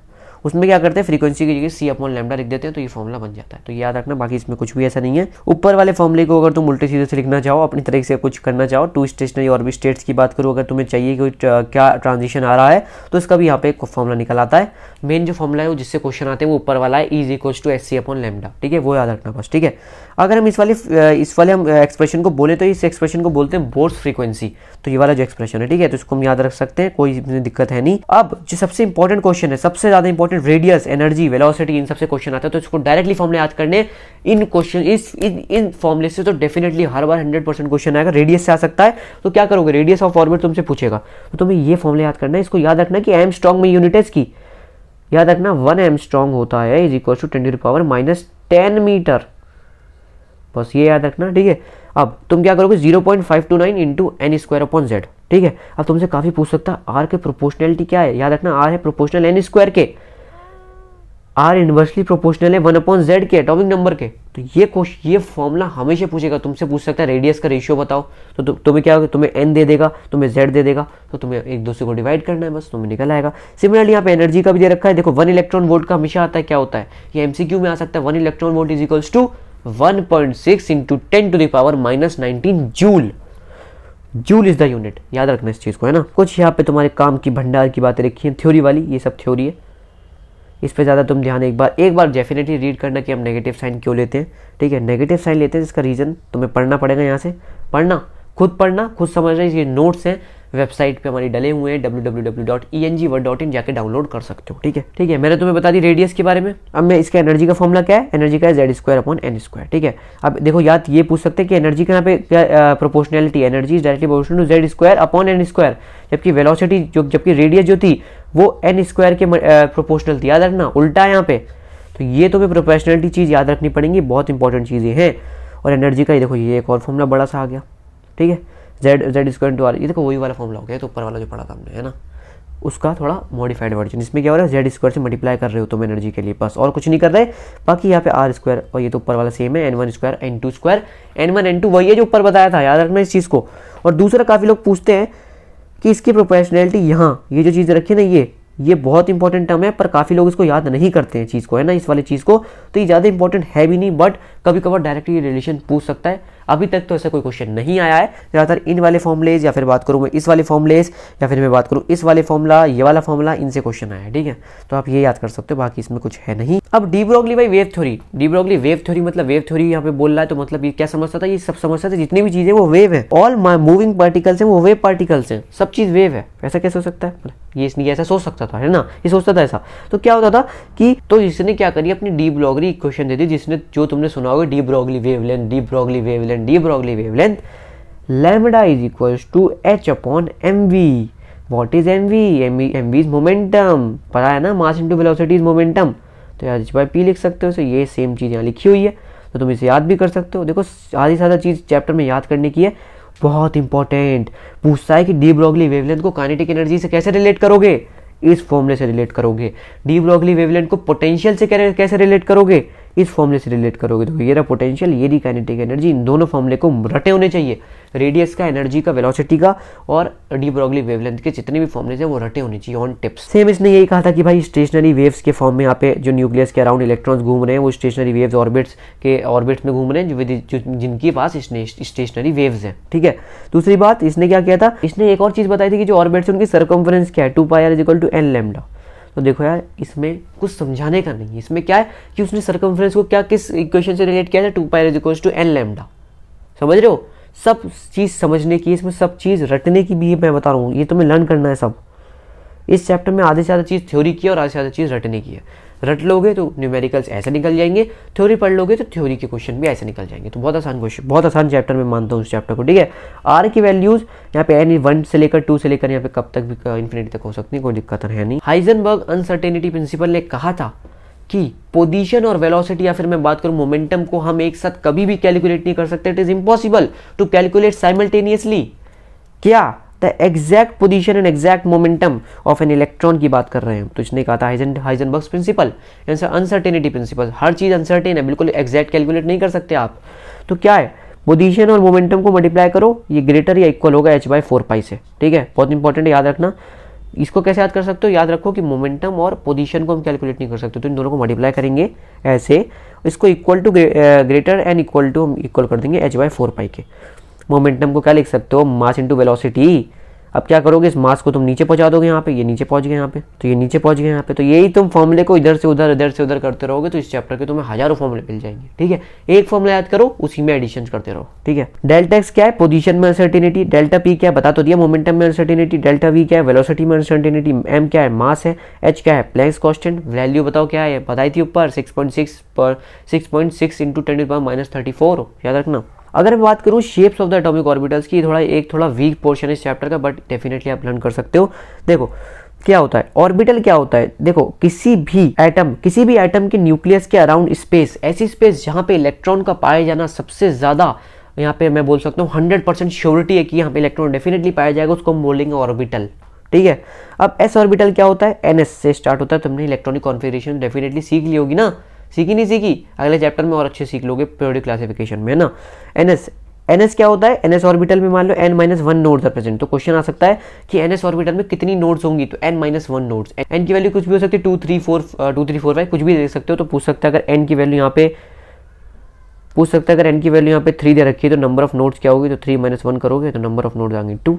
उसमें क्या करते हैं फ्रीक्वेंसी की जगह सी अपॉन लेमडा लिख देते हैं तो ये फॉर्मला बन जाता है तो याद रखना बाकी इसमें कुछ भी ऐसा नहीं है ऊपर वाले फॉर्मले को अगर तुम उल्टे सीधे से लिखना चाहो अपनी तरीके से कुछ करना चाहो टू स्टेशनरी और भी स्टेट्स की बात करूँ अगर तुम्हें चाहिए कि क्या ट्रांजिशन आ रहा है तो इसका भी यहाँ पे एक फॉर्मूला निकल आता है मेन जो फॉर्मला है वो जिससे क्वेश्चन आते हैं वो ऊपर वाला है is equals to s c upon lambda ठीक है वो याद रखना बस ठीक है अगर हम इस वाले इस वाले हम एक्सप्रेशन को बोले तो इस एक्सप्रेशन को बोलते हैं बोर्स फ्रीक्वेंसी तो ये वाला जो एक्सप्रेशन है ठीक है तो इसको हम याद रख सकते हैं कोई दिक्कत है नहीं अब जो सबसे इंपॉर्टेंट क्वेश्चन है सबसे ज़्यादा important important radius energy velocity इन सबसे क्वेश्चन आता है तो इसको डायरेक्टली फॉर्मले याद करने इन क्वेश्चन इस इन, इन फॉर्मले से तो डेफिनेटली हर बार हंड्रेड परसेंट क्वेश्चन आएगा रेडियस से आ सकता है तो क्या करोगे रेडियस ऑफ ऑर्बिट तुमसे पूछेगा तो तुम्हें ये फॉर्मले याद करना है इसको याद रखना कि एम स्ट्रॉन्ग में यूनिट है इसकी याद रखना वन एम स्ट्रॉन्ग होता है is equal to twenty power minus ten metre बस ये याद रखना ठीक है अब तुम क्या करोगे zero point five two nine into n square upon Z ठीक है अब तुमसे काफ़ी पूछ सकता है आर के प्रोपोर्शनलिटी क्या है याद रखना आर है प्रोपोर्शनल एन स्क्वायर के आर इनवर्सली प्रोपोर्शनल है वन अपॉन जेड के एटॉमिक नंबर के तो ये कोश ये फॉर्मूला हमेशा पूछेगा तुमसे पूछ सकता है रेडियस का रेशियो बताओ तो तु, तुम्हें क्या होगा तुम्हें एन दे देगा तुम्हें जेड दे देगा तो तुम्हें एक दूसरे को डिवाइड करना है बस तुम्हें निकल आएगा सिमिलरली यहाँ पे एनर्जी का भी दे रखा है देखो वन इलेक्ट्रॉन वोल्ट का हमेशा आता है क्या होता है ये एमसीक्यू में आ सकता है one electron volt is equals to one point six into ten to power minus nineteen joule joule is the unit याद रखना इस चीज़ को है ना कुछ यहाँ पे तुम्हारे काम की भंडार की बातें रखी है थ्योरी वाली ये सब थ्योरी है इस पर ज़्यादा तुम ध्यान एक बार एक बार डेफिनेटली रीड करना कि हम नेगेटिव साइन क्यों लेते हैं ठीक है नेगेटिव साइन लेते हैं जिसका रीज़न तुम्हें पढ़ना पड़ेगा यहाँ से पढ़ना खुद पढ़ना खुद समझना ये नोट्स हैं वेबसाइट पे हमारी डले हुए हैं इन जाकर डाउनलोड कर सकते हो ठीक है ठीक है मैंने तुम्हें बता दी रेडियस के बारे में अब मैं इसका एनर्जी का फॉर्मूला क्या है एनर्जी का है Z square upon n square ठीक है अब देखो याद ये पूछ सकते हैं कि एनर्जी के यहाँ पे proportionality energy is directly proportional to Z square upon n square जबकि वेलोसिटी जो जबकि रेडियस जो थी वो एन स्क्वायर के प्रोपोर्शनल थी याद रखना उल्टा यहाँ पे तो ये तुम्हें प्रोपोर्शनैलिटी चीज़ याद रखनी पड़ेगी बहुत इंपॉर्टेंट चीज़ें हैं और एनर्जी का ये देखो ये एक और फॉर्मूला बड़ा सा आ गया ठीक है Z Z square into r ये देखो वही वाला फॉर्मूला हो गया तो ऊपर वाला जो पढ़ा था हमने है ना उसका थोड़ा मॉडिफाइड वर्जन इसमें क्या हो रहा है जेड स्क्वायर से मल्टीप्लाई कर रहे हो तुम एनर्जी के लिए बस और कुछ नहीं कर रहे बाकी यहाँ पे आर स्क्वायर और ये तो ऊपर वाला सेम है n one square n two square n one n two वही है जो ऊपर बताया था याद रखना इस चीज़ को और दूसरा काफ़ी लोग पूछते हैं कि इसकी प्रोफेशनलिटी यहाँ ये जो चीज़ रखी ना ये ये बहुत इंपॉर्टेंट टर्म है पर काफ़ी लोग इसको याद नहीं करते हैं चीज़ को है ना इस वाली चीज़ को तो ये ज़्यादा इंपॉर्टेंट है भी नहीं बट कभी कभार डायरेक्टली रिलेशन पूछ सकता है अभी तक तो ऐसा कोई क्वेश्चन नहीं आया है ज़्यादातर इन वाले फॉर्मलेज या फिर बात करूँ मैं इस वाले फॉर्मलेज या फिर मैं बात करूँ इस वाले फॉर्मला ये वाला फॉर्मूला इनसे क्वेश्चन आया है ठीक है तो आप ये याद कर सकते हो बाकी इसमें कुछ है नहीं अब डीब्रोगली भाई wave theory de Broglie wave theory मतलब वेव थ्योरी यहाँ पे बोल रहा है तो मतलब ये क्या समझता था ये सब समझता था जितनी भी चीज़ें वो वेव है ऑल मूविंग पार्टिकल्स हैं वो वेव पार्टिकल्स हैं सब चीज़ वेव है ऐसा कैसे हो सकता है मतलब ये इसने ऐसा सोच सकता था है ना ये सोचता था ऐसा तो क्या होता था कि तो इसने क्या करी अपनी डी ब्रोगली इक्वेशन दे दी जिसने जो तुमने सुना होगा de Broglie wavelength de Broglie wavelength and de Broglie lambda is equal to h upon m v what is m v m v m v is momentum पता है ना mass into velocity is momentum तो यार H by P लिख सकते हो सो ये same चीज़ यहाँ लिखी हुई है तो तुम इसे याद भी कर सकते हो देखो आधी साधा चीज़ चैप्टर में याद करने की है बहुत इंपॉर्टेंट पूछता है कि डी ब्रॉगली वेवलेंथ को काइनेटिक एनर्जी से कैसे रिलेट करोगे इस फॉर्मूले से रिलेट करोगे डी ब्रॉगली वेवलेंथ को पोटेंशियल से कैसे रिलेट करोगे इस फॉर्मले से रिलेट करोगे तो ये रहा पोटेंशियल ये रही काइनेटिक एनर्जी इन दोनों फॉर्मले को रटे होने चाहिए रेडियस का एनर्जी का वेलोसिटी का और डी डिब्रॉगली वेवलेंथ के जितने भी फॉर्मले हैं वो रटे होने चाहिए ऑन टिप्स सेम इसने यही कहा था कि भाई स्टेशनरी वेव्स के फॉर्म में यहाँ पे जो न्यूक्लियस के अराउंड इलेक्ट्रॉन्स घूम रहे हैं वो स्टेशनरी वेव्स ऑर्बिट्स के ऑर्बिट्स में घूम रहे हैं जो जिनके पास स्टेशनरी वेव्स हैं ठीक है दूसरी बात इसने क्या किया था इसने एक और चीज़ बताई थी कि जो ऑर्बिट्स उनकी सरकम्फ्रेंस क्या है two pi r is equal to n lambda तो देखो यार इसमें कुछ समझाने का नहीं है इसमें क्या है कि उसने सर्कमफ्रेंस को क्या किस इक्वेशन से रिलेट किया था two pi is two n lambda समझ रहे हो सब चीज़ समझने की इसमें सब चीज़ रटने की भी मैं बता रहा हूँ ये तुम्हें तो लर्न करना है सब इस चैप्टर में आधे से ज़्यादा चीज़ थ्योरी की है और आधे से ज़्यादा चीज़ रटने की है रट लोगे तो न्यूमेरिकल्स ऐसे निकल जाएंगे थ्योरी पढ़ लोगे तो थ्योरी के क्वेश्चन भी ऐसे निकल जाएंगे तो बहुत आसान क्वेश्चन बहुत आसान चैप्टर में मानता हूँ उस चैप्टर को ठीक है आर की वैल्यूज यहाँ पे एन वन से लेकर टू से लेकर यहाँ पे कब तक भी इन्फिनिटी तक हो सकती है कोई दिक्कत है नहीं हाइजनबर्ग अनसर्टेनिटी प्रिंसिपल ने कहा था कि पोजीशन और वेलोसिटी या फिर मैं बात करूं मोमेंटम को हम एक साथ कभी भी कैलकुलेट नहीं कर सकते it is impossible to calculate simultaneously क्या the exact position and exact momentum of an electron की बात कर रहे हैं तो इसने कहा था Heisenberg's principle answer uncertainty principle हर चीज़ अनसर्टेन है बिल्कुल एग्जैक्ट कैलकुलेट नहीं कर सकते आप तो क्या है पोजिशन और मोमेंटम को मल्टीप्लाई करो ये ग्रेटर या इक्वल होगा एच बाई फोर पाई से ठीक है बहुत इंपॉर्टेंट याद रखना इसको कैसे याद कर सकते हो याद रखो कि मोमेंटम और पोजीशन को हम कैलकुलेट नहीं कर सकते तो इन दोनों को मल्टीप्लाई करेंगे ऐसे इसको equal to greater and equal to हम इक्वल कर देंगे एच बाई फोर पाई के मोमेंटम को क्या लिख सकते हो मास इंटू वेलोसिटी अब क्या करोगे इस मास को तुम नीचे पहुंचा दोगे यहाँ पे ये नीचे पहुंच गए यहाँ पे तो ये नीचे पहुंच गए यहाँ पे तो यही तुम फॉर्मूले को इधर से उधर इधर से उधर करते रहोगे तो इस चैप्टर के तुम्हें हजारों फॉर्मूले मिल जाएंगे ठीक है एक फॉर्मूला याद करो उसी में एडिशन करते रहो ठीक है डेल्टा एक्स क्या है पोजिशन में अनसर्टिनिटी डेल्टा पी क्या है बता तो दिया मोमेंटम में अनसर्टिनिटी डेल्टा वी क्या है वेलोसिटी में अनसर्टिनिटी एम क्या है मास है एच क्या है प्लैंक्स कॉन्स्टेंट वैल्यू बताओ क्या है बताई थी ऊपर सिक्स पॉइंट सिक्स पर six point six into ten minus thirty four याद रखना अगर मैं बात करूँ shapes of the atomic orbitals की थोड़ा एक थोड़ा वीक पोर्शन इस चैप्टर का बट डेफिनेटली आप लर्न कर सकते हो देखो क्या होता है ऑर्बिटल क्या होता है देखो किसी भी एटम किसी भी एटम के न्यूक्लियस के अराउंड स्पेस ऐसी स्पेस जहाँ पे इलेक्ट्रॉन का पाया जाना सबसे ज़्यादा यहाँ पे मैं बोल सकता हूँ हंड्रेड परसेंट श्योरिटी है कि यहाँ पे इलेक्ट्रॉन डेफिनेटली पाया जाएगा उसको हम बोलेंगे ऑर्बिटल ठीक है अब एस ऑर्बिटल क्या होता है एन एस से स्टार्ट होता है तुमने इलेक्ट्रॉनिक कॉन्फिग्रेशन डेफिनेटली सीख ली होगी ना सीखी नहीं सीखी अगले चैप्टर में और अच्छे सीख लोगे पीरियोडिक क्लासिफिकेशन में ना एन एस एन एस क्या होता है एन एस ऑर्बिटल में मान लो n minus one nodes are present तो क्वेश्चन आ सकता है कि एन एस ऑर्बिटल में कितनी नोड्स होंगी तो n minus one nodes n की वैल्यू कुछ भी हो सकती है two three four two three four five कुछ भी देख सकते हो तो पूछ सकते हैं अगर एन की वैल्यू यहाँ पे पूछ सकते हैं अगर एन की वैल्यू यहाँ पे थ्री दे रखी है तो नंबर ऑफ नोट्स क्या होगी तो थ्री माइनस वन करोगे तो नंबर ऑफ नोट आएंगे टू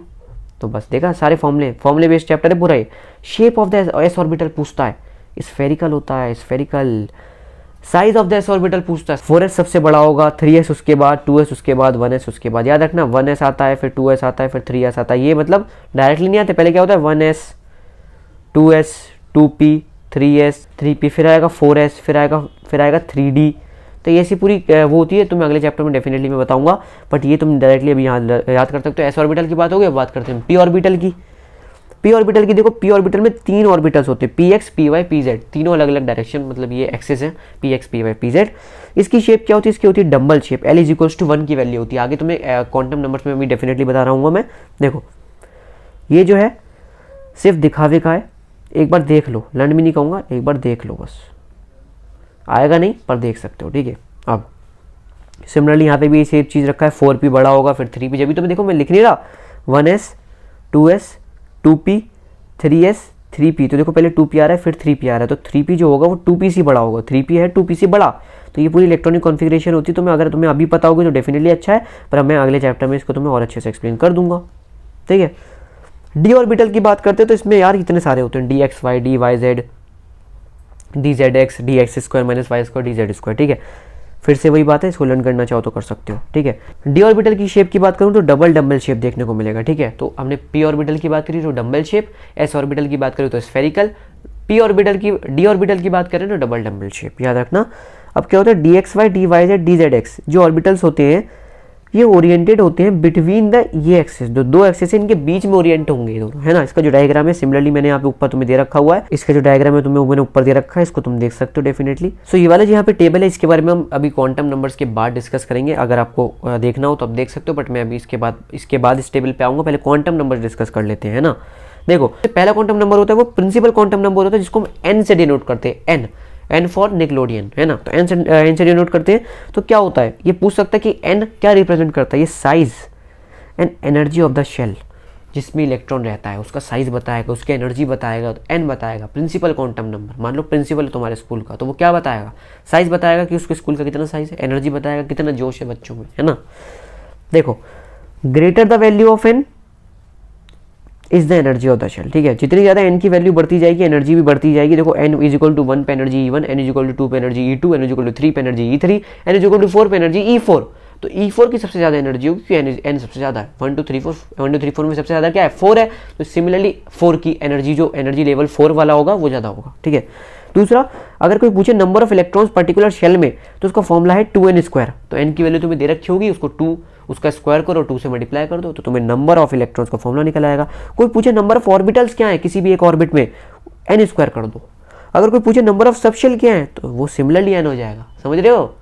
तो बस देखा सारे फॉर्मले फॉर्मले बेस्ड चैप्टर है पूरा ये shape of the s orbital पूछता है स्फेरिकल होता है spherical size of the s orbital पूछता है फोर सबसे बड़ा होगा थ्री उसके बाद टू उसके बाद वन उसके बाद याद रखना वन आता है फिर टू आता है फिर थ्री आता है ये मतलब डायरेक्टली नहीं आते पहले क्या होता है one s two s two p three s three p फिर आएगा फोर एस फिर आएगा फिर आएगा थ्री डी तो ये ऐसी पूरी वो होती है तो मैं अगले चैप्टर में डेफिनेटली मैं बताऊंगा बट ये तुम डायरेक्टली अभी यहाँ याद कर सकते हो एस ऑर्बिटल की बात होगी अब बात करते हैं पी ऑर्बिटल की पी ऑर्बिटल की देखो पी ऑर्बिटल में तीन ऑर्बिटल्स होते हैं p x p y p z तीनों अलग अलग डायरेक्शन मतलब ये एक्सेस है p x p y p z इसकी शेप क्या होती है इसकी होती है dumbbell shape l is equals to one की वैल्यू होती है आगे तुम्हें क्वांटम नंबर्स में भी डेफिनेटली बता रहा हूँ मैं देखो ये जो है सिर्फ दिखावे का है एक बार देख लो लंड भी नहीं कहूँगा एक बार देख लो बस आएगा नहीं पर देख सकते हो ठीक है अब सिमिलरली यहाँ पे भी सेम चीज़ रखा है फोर पी बड़ा होगा फिर थ्री पी जब भी तो मैं देखो मैं लिख नहीं रहा one s two s two p three s three p तो देखो पहले टू पी आ रहा है फिर थ्री पी आ रहा है तो थ्री पी जो होगा वो टू पी सी बड़ा होगा थ्री पी है टू पी सी बड़ा तो ये पूरी इलेक्ट्रॉनिक कॉन्फ़िगरेशन होती है तो मैं अगर तुम्हें अभी पता होगी तो डेफिनेटली अच्छा है पर मैं अगले चैप्टर में इसको तुम्हें और अच्छे से एक्सप्लेन कर दूंगा ठीक है डी ऑर्बिटल की बात करते हैं तो इसमें यार इतने सारे होते हैं d x y d y z d z x d x square minus y square d z square ठीक है फिर से वही बात है इसको लर्न करना चाहो तो कर सकते हो ठीक है डी ऑर्बिटल की शेप की बात करूँ तो डबल डम्बल शेप देखने को मिलेगा ठीक है तो हमने पी ऑर्बिटल की बात करी तो डम्बल शेप एस ऑर्बिटल की बात करें तो स्फेरिकल पी ऑर्बिटल की डी ऑर्बिटल की बात करें तो डबल डम्बल शेप याद रखना अब क्या होता है d x y d y z d z x जो ऑर्बिटल्स होते हैं ये ओरिएंटेड होते हैं बिटवीन द ये एक्सेस जो तो दो एक्सेस इनके बीच में ओरिएंट होंगे दोनों है ना इसका जो डायग्राम है सिमिलरली मैंने यहाँ पे ऊपर तुम्हें दे रखा हुआ है इसका जो डायग्राम है तुम्हें मैंने ऊपर दे रखा है इसको तुम देख सकते हो डेफिनेटली सो ये वाला जो यहाँ पे टेबल है इसके बारे में हम अभी क्वांटम नंबर्स के बाद डिस्कस करेंगे अगर आपको देखना हो तो आप देख सकते हो बट मैं अभी इसके बाद इसके बाद इस टेबल पर आऊंगा पहले क्वांटम नंबर डिस्कस कर लेते हैं ना देखो पहला क्वांटम नंबर होता है वो प्रिंसिपल क्वांटम नंबर होता है जिसको हम एन से डिनोट करते हैं एन एन फॉर निकलोडियन है ना तो एन से डिनोट करते हैं तो क्या होता है ये पूछ सकता है कि एन क्या रिप्रेजेंट करता है ये size and energy of the shell जिसमें इलेक्ट्रॉन रहता है उसका साइज बताएगा उसकी एनर्जी बताएगा तो एन बताएगा प्रिंसिपल क्वांटम नंबर मान लो प्रिंसिपल है तुम्हारे स्कूल का तो वो क्या बताएगा साइज बताएगा कि उसके स्कूल का कितना साइज है एनर्जी बताएगा कितना जोश है बच्चों में है ना देखो greater the value of n is the energy of the shell ठीक है जितनी ज़्यादा एन की वैल्यू बढ़ती जाएगी एनर्जी भी बढ़ती जाएगी देखो n is equal to one पे energy e one n is equal to two पे energy e two n is equal to three पे energy e three n is equal to four पे एनर्जी ई फोर तो e e four की सबसे ज़्यादा energy होगी क्योंकि N सबसे ज़्यादा है one two three four one two three four में सबसे ज़्यादा क्या है फोर है तो सिमिलरली फोर की एनर्जी जो एनर्जी लेवल फोर वाला होगा वो ज़्यादा होगा ठीक है दूसरा अगर कोई पूछे number of electrons particular shell में तो उसका फॉर्मूला है टू एन स्क्वायर तो एन की वैल्यू तुम्हें दे रखी होगी उसको टू उसका स्क्वायर करो टू से मल्टीप्लाई कर दो तो तुम्हें नंबर ऑफ इलेक्ट्रॉन्स का फॉर्मूला निकल आएगा कोई पूछे नंबर ऑफ ऑर्बिटल्स क्या है किसी भी एक ऑर्बिट में एन स्क्वायर कर दो अगर कोई पूछे नंबर ऑफ सबशेल क्या है तो वो सिमिलरली एन हो जाएगा समझ रहे हो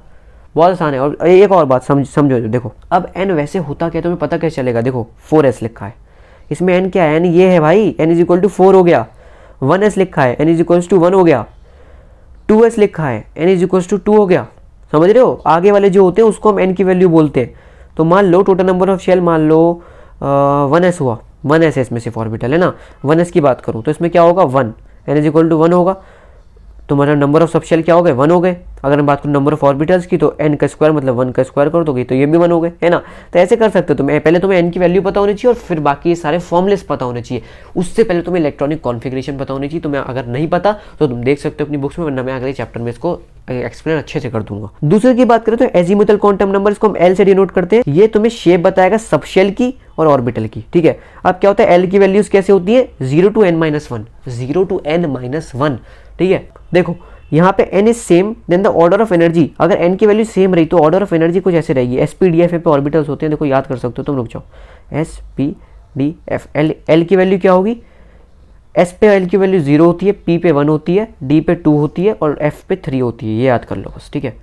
बहुत आसान है और एक और बात समझ समझो देखो अब एन वैसे होता क्या है तुम्हें पता कैसे चलेगा देखो फोर एस लिखा है इसमें एन क्या है एन ये है भाई n is equal to four हो गया वन एस लिखा है n is equal to one हो गया टू एस लिखा है n is equal to two हो गया समझ रहे हो आगे वाले जो होते हैं उसको हम एन की वैल्यू बोलते हैं तो मान लो टोटल नंबर ऑफ शेल मान लो वन एस हुआ वन एस है इसमें से फॉर्बिटल है ना वन एस की बात करूँ तो इसमें क्या होगा one n is equal to one होगा तो मतलब नंबर ऑफ सब शेल क्या हो गए वन हो गए अगर मैं बात करूँ नंबर ऑफ ऑर्बिटल्स की तो एन का स्क्वायर मतलब वन का स्क्वायर कर दोगे तो ये भी वन हो गए है ना तो ऐसे कर सकते हो तुम्हें पहले तुम्हें एन की वैल्यू पता होनी चाहिए और फिर बाकी सारे फॉर्मलेस पता होने चाहिए उससे पहले तुम्हें इलेक्ट्रॉनिक कॉन्फिग्रेशन पता होनी चाहिए तुम्हें अगर नहीं पता तो तुम देख सकते हो अपनी बुक्स में वरना मैं अगले चैप्टर में इसको एक्सप्लेन अच्छे से कर दूंगा दूसरे की बात करें तो एजीमुथल क्वांटम नंबर को हम एल से डिनोट करते हैं ये तुम्हें शेप बताएगा सबशेल की और ऑर्बिटल की ठीक है अब क्या होता है एल की वैल्यूज कैसे होती है zero to n minus one zero to n minus one ठीक है देखो यहाँ पे n is same then the order of energy अगर n की वैल्यू सेम रही तो ऑर्डर ऑफ एनर्जी कुछ ऐसे रहेगी एस पी डी एफ पे ऑर्बिटल्स होते हैं देखो याद कर सकते हो तुम रुक जाओ s p D f l l की वैल्यू क्या होगी एस पे एल की वैल्यू जीरो होती है पी पे वन होती है डी पे टू होती है और एफ पे थ्री होती है ये याद कर लो बस ठीक है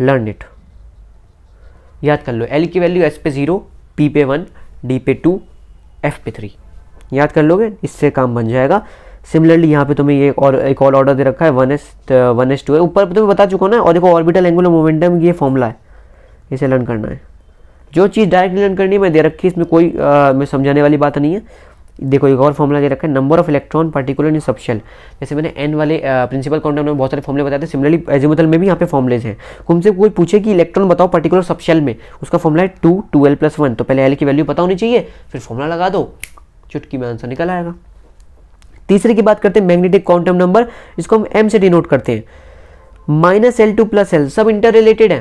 लर्न इट याद कर लो एल की वैल्यू एस पे जीरो पी पे वन डी पे टू एफ पे थ्री याद कर लोगे इससे काम बन जाएगा सिमिलरली यहाँ पे तुम्हें ये और एक और ऑर्डर दे रखा है one s one s two है ऊपर तुम्हें बता चुका ना और देखो ऑर्बिटल एंगुलर मोमेंटम ये फॉर्मूला है इसे लर्न करना है जो चीज़ डायरेक्ट लर्न करनी है मैं दे रखी इसमें कोई मैं समझाने वाली बात नहीं है देखो एक और फॉर्मूला दे रखा है number of electron particular in subshell जैसे मैंने एन वाले प्रिंसिपल कॉन्टेम में बहुत सारे फॉर्मूले बताए थे सिमिलरली एजिमतल में भी यहाँ पे फॉर्मलेज हैं तुमसे कोई पूछे कि इलेक्ट्रॉन बताओ पर्टिकुलर सबशेल में उसका फॉर्मूला है two two l plus one तो पहले एल की वैल्यू पता होनी चाहिए फिर फॉर्मूला लगा दो चुटकी में आंसर निकल आएगा तीसरे की बात करते हैं मैग्नेटिक क्वांटम नंबर इसको हम एम से डिनोट करते हैं minus l two plus l सब इंटर रिलेटेड है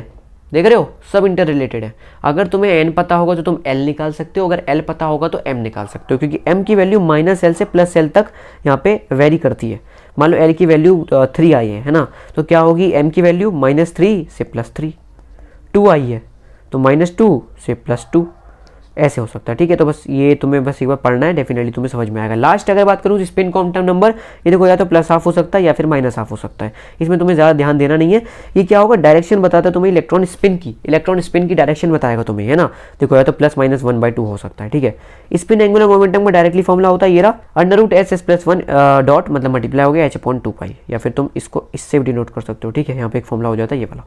देख रहे हो सब इंटर रिलेटेड है अगर तुम्हें एन पता होगा तो तुम एल निकाल सकते हो अगर एल पता होगा तो एम निकाल सकते हो क्योंकि एम की वैल्यू माइनस एल से प्लस एल तक यहाँ पे वेरी करती है मान लो एल की वैल्यू थ्री आई है है ना तो क्या होगी एम की वैल्यू माइनस थ्री से प्लस थ्री टू आई है तो माइनस टू से प्लस टू ऐसे हो सकता है ठीक है तो बस ये तुम्हें बस एक बार पढ़ना है डेफिनेटली तुम्हें समझ में आएगा लास्ट अगर बात करूँ स्पिन कॉम्पटम नंबर ये देखो या तो प्लस हाफ हो सकता है या फिर माइनस हाफ हो सकता है इसमें तुम्हें ज़्यादा ध्यान देना नहीं है ये क्या होगा डायरेक्शन बताता है तुम्हें इलेक्ट्रॉन स्पिन की इलेक्ट्रॉन स्पिन की डायरेक्शन बताएगा तुम्हें है ना देखो या तो plus minus one by two हो सकता है ठीक है स्पिन एंगुलर मोमेंटम का डायरेक्टली फॉर्मला होता है ये रहा under root s s plus one dot मतलब मल्टीप्लाई हो गया एच पॉइंट टू पाई या फिर तुम इसको इससे भी डिनोट कर सकते हो ठीक है यहाँ पे एक फॉर्मला हो जाता है ये वाला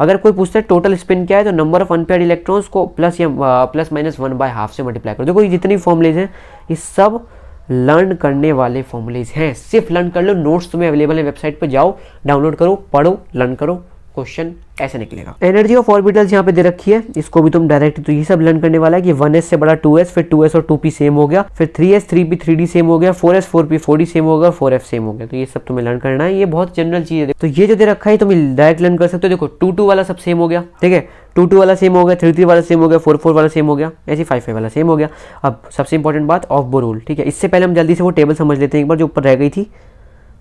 अगर कोई पूछता है टोटल स्पिन क्या है तो नंबर ऑफ अनपेड इलेक्ट्रॉन्स को प्लस या plus minus one by half से मल्टीप्लाई करो देखो ये जितनी फॉर्मुलेज हैं ये सब लर्न करने वाले फॉर्मुलेज हैं सिर्फ लर्न कर लो नोट्स तुम्हें अवेलेबल है वेबसाइट पर जाओ डाउनलोड करो पढ़ो लर्न करो क्वेश्चन ऐसे निकलेगा एनर्जी ऑफ ऑर्बिटल्स यहाँ पे दे रखी है इसको भी तुम डायरेक्ट तो ये सब लर्न करने वाला है कि 1s से बड़ा 2s फिर 2s और 2p सेम हो गया फिर 3s 3p 3d सेम हो गया 4s 4p 4d सेम हो गया 4f सेम हो गया तो ये सब तुम्हें लर्न करना है ये बहुत जनरल चीज है तो ये जो दे रखा है तुम डायरेक्ट लर्न कर सकते हो देखो टू टू वाला सब सेम हो गया ठीक है टू टू वाला सेम हो गया थ्री थ्री वाला सेम हो गया फोर फोर वाला सेम हो गया ऐसे फाइव फाइव वाला सेम हो गया अब सबसे इंपॉर्टेंट बात ऑफ बो रूल ठीक है इससे पहले हम जल्दी से वो टेबल समझ लेते हैं एक बार जो ऊपर रह गई थी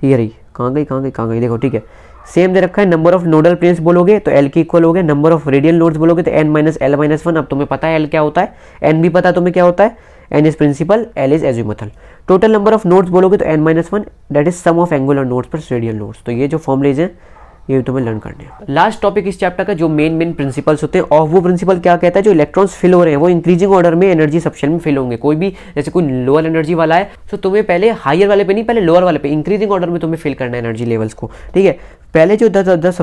ये रही कहाँ गई कहाँ गई कहाँ गई देखो ठीक है सेम दे रखा है नंबर ऑफ नोडल प्लेन्स बोलोगे तो एल के इक्वल हो गया नंबर ऑफ रेडियल नोड्स बोलोगे तो n minus l minus one अब तुम्हें पता है एल क्या होता है एन भी पता है तुम्हें क्या होता है n is principal l is azimuthal total number of nodes बोलोगे तो n minus one that is sum of angular nodes पर रेडियल नोट्स तो ये जो फॉर्मलेज है ये तुम्हें लर्न करने हैं लास्ट टॉपिक इस चैप्टर का जो मेन मेन प्रिंसिपल्स होते हैं और वो प्रिंसिपल क्या कहता है जो इलेक्ट्रॉन्स फिल हो रहे हैं वो इंक्रीजिंग ऑर्डर में एनर्जी सब्शन में फिल होंगे कोई भी जैसे कोई लोअर एनर्जी वाला है तो तुम्हें पहले हायर वाले पे नहीं पहले लोअर वाले पे इंक्रीजिंग ऑर्डर में तुम्हें फिल करना है एनर्जी लेवल्स को ठीक है पहले जो द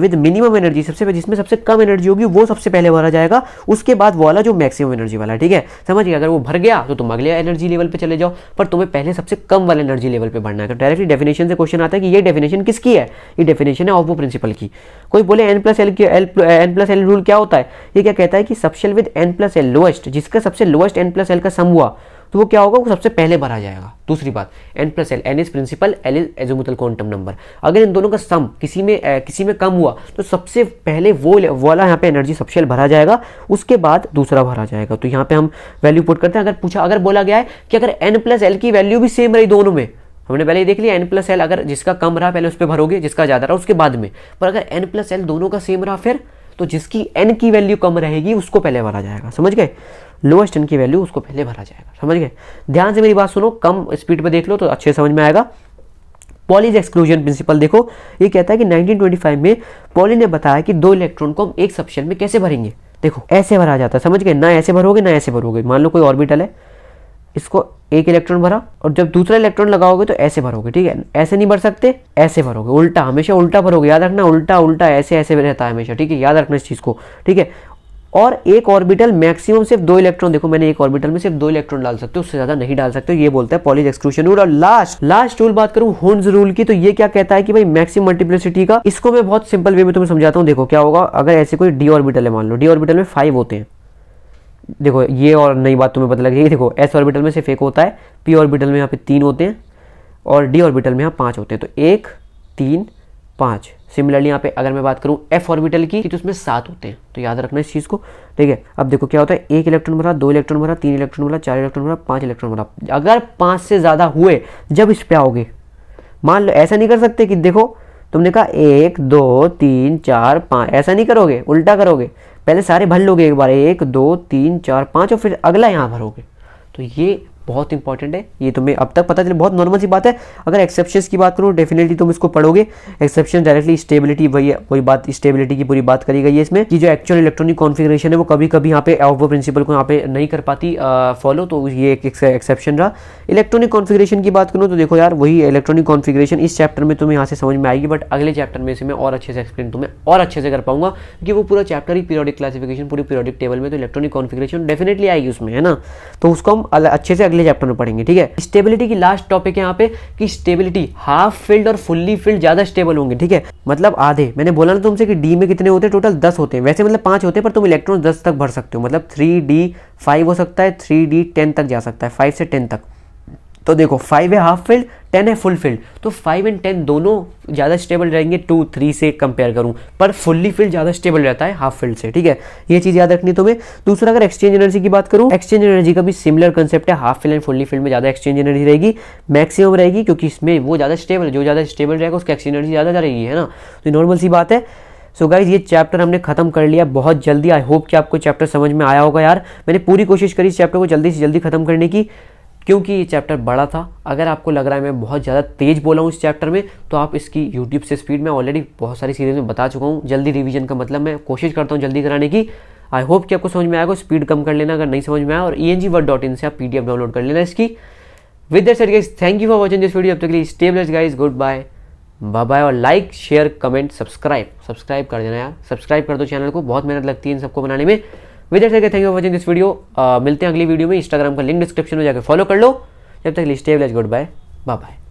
विद मिनिमम एनर्जी सबसे जिसमें सबसे कम एनर्जी होगी वो सबसे पहले भरा जाएगा उसके बाद वाला जो मैक्सिमम एनर्जी वाला ठीक है समझिए अगर वो भर गया तो तुम अगले एनर्जी लेवल पे चले जाओ पर तुम्हें पहले सबसे कम वाले एनर्जी लेवल पे भरना है तो डायरेक्टली डेफिनेशन से क्वेश्चन आता है कि ये डेफिनेशन किसकी है ये डेफिनेशन डेफिनेशन है ऑफ वो प्रिंसिपल की कोई बोले एन प्लस एल की l n plus l rule क्या होता है ये क्या कहता है कि सबसे with n plus l lowest जिसका सबसे लोएस्ट एन प्लस एल का सम हुआ तो वो क्या होगा वो सबसे पहले भरा जाएगा दूसरी बात n plus l n is principal l is azimuthal quantum number अगर इन दोनों का सम किसी में ए, किसी में कम हुआ तो सबसे पहले वो वाला यहाँ पे एनर्जी सबसे भरा जाएगा उसके बाद दूसरा भरा जाएगा तो यहाँ पे हम वैल्यू पुट करते हैं अगर पूछा अगर बोला गया है कि अगर एन प्लस एल की वैल्यू भी सेम रही दोनों में हमने पहले देख लिया एन प्लस एल अगर जिसका कम रहा पहले उस पर भरोगे जिसका ज़्यादा रहा उसके बाद में पर अगर एन प्लस एल दोनों का सेम रहा फिर तो जिसकी एन की वैल्यू कम रहेगी उसको पहले भरा जाएगा समझ गए लोएस्ट एन की वैल्यू उसको पहले भरा जाएगा समझ गए ध्यान से मेरी बात सुनो कम स्पीड पर देख लो तो अच्छे समझ में आएगा पॉलीज एक्सक्लूजन प्रिंसिपल देखो ये कहता है कि 1925 में पॉली ने बताया कि दो इलेक्ट्रॉन को हम एक सबशेल में कैसे भरेंगे देखो ऐसे भरा जाता है समझ गए ना ऐसे भरोगे ना ऐसे भरोगे मान लो कोई ऑर्बिटल है इसको एक इलेक्ट्रॉन भरा और जब दूसरा इलेक्ट्रॉन लगाओगे तो ऐसे भरोगे ठीक है ऐसे नहीं भर सकते ऐसे भरोगे उल्टा हमेशा उल्टा भरोगे याद रखना उल्टा उल्टा ऐसे ऐसे रहता है हमेशा ठीक है याद रखना इस चीज़ को ठीक है और एक ऑर्बिटल मैक्सिमम सिर्फ दो इलेक्ट्रॉन देखो मैंने एक ऑर्बिटल में सिर्फ दो इलेक्ट्रॉन डाल सकते हो उससे ज्यादा नहीं डाल सकते ये बोलता है पॉलिज एक्सक्लूशन रूल और लास्ट लास्ट रूल बात करूं होन्स रूल की तो ये क्या कहता है कि भाई मैक्सिमम मल्टीप्लिसिटी का इसको मैं बहुत सिंपल वे में तुम्हें समझाता हूँ देखो क्या होगा अगर ऐसे कोई डी ऑर्बिटल है मान लो डी ऑर्बिटल में फाइव होते हैं देखो ये और नई बात तुम्हें पता लगेगी देखो एस ऑर्बिटल में सिर्फ एक होता है पी ऑर्बिटल में यहाँ पे तीन होते हैं और डी ऑर्बिटल में यहाँ पाँच होते हैं तो एक तीन पाँच सिमिलरली यहाँ पे अगर मैं बात करूँ एफ ऑर्बिटल की तो उसमें सात होते हैं तो याद रखना इस चीज़ को ठीक है अब देखो क्या होता है एक इलेक्ट्रॉन भरा दो इलेक्ट्रॉन भरा तीन इलेक्ट्रॉन भरा चार इलेक्ट्रॉन भरा पाँच इलेक्ट्रॉन भरा अगर पाँच से ज़्यादा हुए जब इस पे आओगे मान लो ऐसा नहीं कर सकते कि देखो तुमने कहा एक दो तीन चार पाँच ऐसा नहीं करोगे उल्टा करोगे पहले सारे भर लोगे एक बार एक दो तीन चार पाँच और फिर अगला यहाँ भरोगे तो ये बहुत इंपॉर्टेंट है ये तुम्हें अब तक पता चले बहुत नॉर्मल सी बात है अगर एक्सेप्शन की बात करूँ डेफिनेटली तुम इसको पढ़ोगे एक्सेप्शन डायरेक्टली स्टेबिलिटी वही वही बात स्टेबिलिटी की पूरी बात करी गई है इसमें कि जो एक्चुअल इलेक्ट्रॉनिक कॉन्फिग्रेशन है वो कभी कभी यहाँ पे ऑफ uh, प्रिंसिपल को यहाँ पे नहीं कर पाती फॉलो uh, तो ये एक एक्सेप्शन रहा इलेक्ट्रॉनिक कॉन्फिग्रेशन की बात करूँ तो देखो यार वही इलेक्ट्रॉनिक कॉन्फिग्रेशन इस चैप्टर में तुम्हें यहाँ से समझ में आएगी बट अगले चैप्टर में इसे मैं और अच्छे से एक्सप्लेन तुम्हें और अच्छे से कर पाऊंगा क्योंकि वो पूरा चैप्टर ही पीरियडिक क्लासिफिकेशन पूरी पीरियडिक टेबल में तो इलेक्ट्रॉनिक कॉन्फिग्रेशन डेफिनेटली आएगी उसमें है ना तो उसको हम अच्छे से अगले चैप्टर में पढ़ेंगे ठीक है स्टेबिलिटी की लास्ट टॉपिक यहाँ पे कि स्टेबिलिटी हाफ फील्ड और फुल्ली फील्ड ज़्यादा स्टेबल होंगे ठीक है मतलब आधे मैंने बोला ना तुमसे कि डी में कितने होते हैं टोटल दस होते हैं वैसे मतलब पांच होते हैं पर तुम इलेक्ट्रॉन दस तक भर सकते हो मतलब थ्री डी फाइव हो सकता है थ्री डी टेन तक जा सकता है फाइव से टेन तक तो देखो फाइव है हाफ फील्ड टेन है फुलफिल्ड तो फाइव एंड टेन दोनों ज़्यादा स्टेबल रहेंगे टू थ्री से कंपेयर करूँ पर फुल्ली फिल्ड ज़्यादा स्टेबल रहता है हाफ फिल्ड से ठीक है ये चीज़ याद रखनी तुम्हें दूसरा अगर एक्सचेंज एनर्जी की बात करूँ एक्सचेंज एनर्जी का भी सिमिलर कंसेप्ट है half filled and fully filled में ज़्यादा एक्सचेंज एनर्जी रहेगी मैक्सिमम रहेगी क्योंकि इसमें वो ज़्यादा स्टेबल जो ज़्यादा स्टेबल रहेगा उसकी एक्सचेंज एनर्जी ज़्यादा रहेगी है ना तो नॉर्मल सी बात है सो so गाइज ये चैप्टर हमने खत्म कर लिया बहुत जल्दी आई होप कि आपको चैप्टर समझ में आया होगा यार मैंने पूरी कोशिश करी इस चैप्टर को जल्दी से जल्दी खत्म करने की क्योंकि ये चैप्टर बड़ा था अगर आपको लग रहा है मैं बहुत ज़्यादा तेज़ बोला हूँ इस चैप्टर में तो आप इसकी यूट्यूब से स्पीड में ऑलरेडी बहुत सारी सीरीज़ में बता चुका हूँ जल्दी रिविजन का मतलब मैं कोशिश करता हूँ जल्दी कराने की आई होप कि आपको समझ में आएगा स्पीड कम कर लेना अगर नहीं समझ में आया और E N G word dot in से आप पी डी एफ डाउनलोड कर लेना इसकी with that sir guys thank you for watching this video अब तक लिए stay blessed guys good bye bye bye और like share comment subscribe subscribe कर देना यार सब्सक्राइब कर दो चैनल को बहुत मेहनत लगती है इन सबको बनाने में with thank you for watching this video मिलते हैं अगली वीडियो में इंस्टाग्राम का लिंक डिस्क्रिप्शन में जाकर फॉलो कर लो जब तक स्टेबल गुड बाय बाय